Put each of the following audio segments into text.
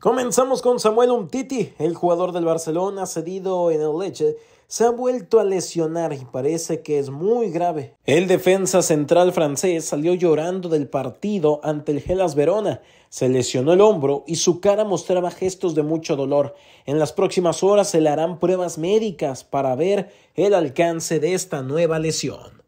Comenzamos con Samuel Umtiti, el jugador del Barcelona cedido en el Leche, se ha vuelto a lesionar y parece que es muy grave. El defensa central francés salió llorando del partido ante el Gelas Verona. Se lesionó el hombro y su cara mostraba gestos de mucho dolor. En las próximas horas se le harán pruebas médicas para ver el alcance de esta nueva lesión.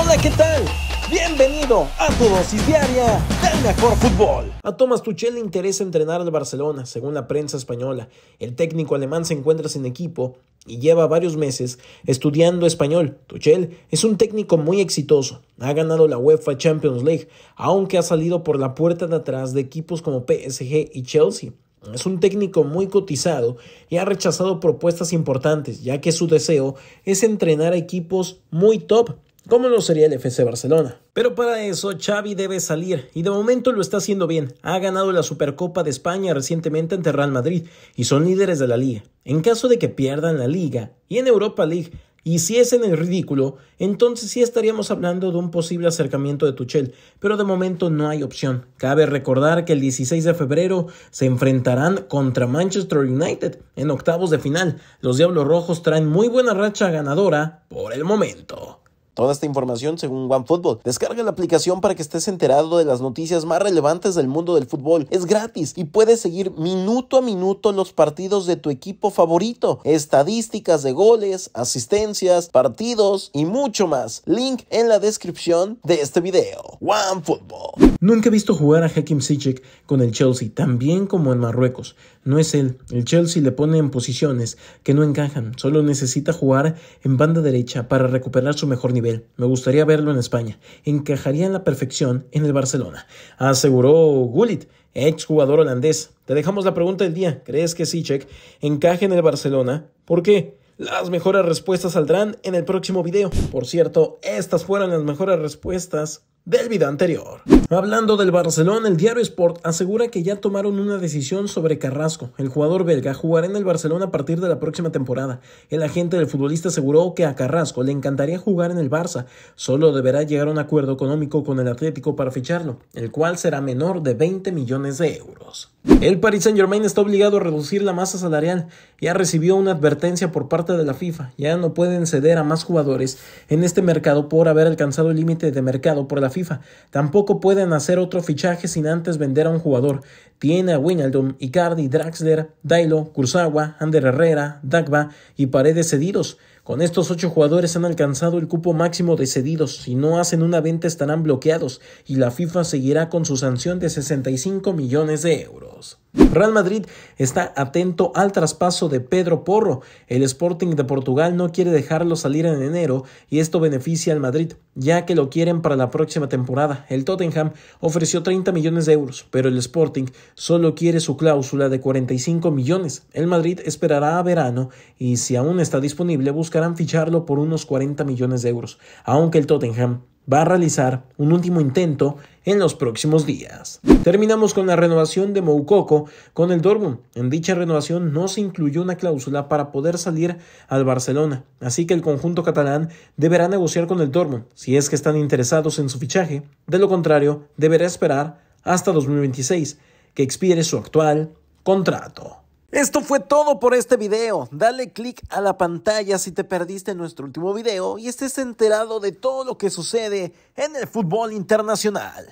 Hola, ¿qué tal? Bienvenido a tu dosis diaria del mejor fútbol. A Thomas Tuchel le interesa entrenar al Barcelona, según la prensa española. El técnico alemán se encuentra sin equipo y lleva varios meses estudiando español. Tuchel es un técnico muy exitoso, ha ganado la UEFA Champions League, aunque ha salido por la puerta de atrás de equipos como PSG y Chelsea. Es un técnico muy cotizado y ha rechazado propuestas importantes, ya que su deseo es entrenar a equipos muy top ¿Cómo lo sería el FC Barcelona. Pero para eso Xavi debe salir y de momento lo está haciendo bien. Ha ganado la Supercopa de España recientemente ante Real Madrid y son líderes de la liga. En caso de que pierdan la liga y en Europa League y si es en el ridículo, entonces sí estaríamos hablando de un posible acercamiento de Tuchel, pero de momento no hay opción. Cabe recordar que el 16 de febrero se enfrentarán contra Manchester United en octavos de final. Los Diablos Rojos traen muy buena racha ganadora por el momento. Toda esta información según OneFootball. Descarga la aplicación para que estés enterado de las noticias más relevantes del mundo del fútbol. Es gratis y puedes seguir minuto a minuto los partidos de tu equipo favorito, estadísticas de goles, asistencias, partidos y mucho más. Link en la descripción de este video. OneFootball. Nunca he visto jugar a Hakim Ziyech con el Chelsea, tan bien como en Marruecos. No es él. El Chelsea le pone en posiciones que no encajan. Solo necesita jugar en banda derecha para recuperar su mejor nivel me gustaría verlo en España. Encajaría en la perfección en el Barcelona. Aseguró Gullit, exjugador holandés. Te dejamos la pregunta del día. ¿Crees que Check? encaje en el Barcelona? ¿Por qué? Las mejores respuestas saldrán en el próximo video. Por cierto, estas fueron las mejores respuestas del video anterior. Hablando del Barcelona, el diario Sport asegura que ya tomaron una decisión sobre Carrasco. El jugador belga jugará en el Barcelona a partir de la próxima temporada. El agente del futbolista aseguró que a Carrasco le encantaría jugar en el Barça, solo deberá llegar a un acuerdo económico con el Atlético para ficharlo, el cual será menor de 20 millones de euros. El Paris Saint-Germain está obligado a reducir la masa salarial. Ya recibió una advertencia por parte de la FIFA. Ya no pueden ceder a más jugadores en este mercado por haber alcanzado el límite de mercado por la FIFA. Tampoco pueden pueden hacer otro fichaje sin antes vender a un jugador tiene a Icardi, Draxler, Dailo, Kurzawa, Ander Herrera, Dagba y Paredes cedidos. Con estos ocho jugadores han alcanzado el cupo máximo de cedidos. Si no hacen una venta estarán bloqueados y la FIFA seguirá con su sanción de 65 millones de euros. Real Madrid está atento al traspaso de Pedro Porro. El Sporting de Portugal no quiere dejarlo salir en enero y esto beneficia al Madrid, ya que lo quieren para la próxima temporada. El Tottenham ofreció 30 millones de euros, pero el Sporting solo quiere su cláusula de 45 millones. El Madrid esperará a verano y si aún está disponible buscarán ficharlo por unos 40 millones de euros, aunque el Tottenham va a realizar un último intento en los próximos días. Terminamos con la renovación de Moukoko con el Dortmund. En dicha renovación no se incluyó una cláusula para poder salir al Barcelona, así que el conjunto catalán deberá negociar con el Dortmund si es que están interesados en su fichaje, de lo contrario deberá esperar hasta 2026 que expire su actual contrato. Esto fue todo por este video. Dale click a la pantalla si te perdiste nuestro último video y estés enterado de todo lo que sucede en el fútbol internacional.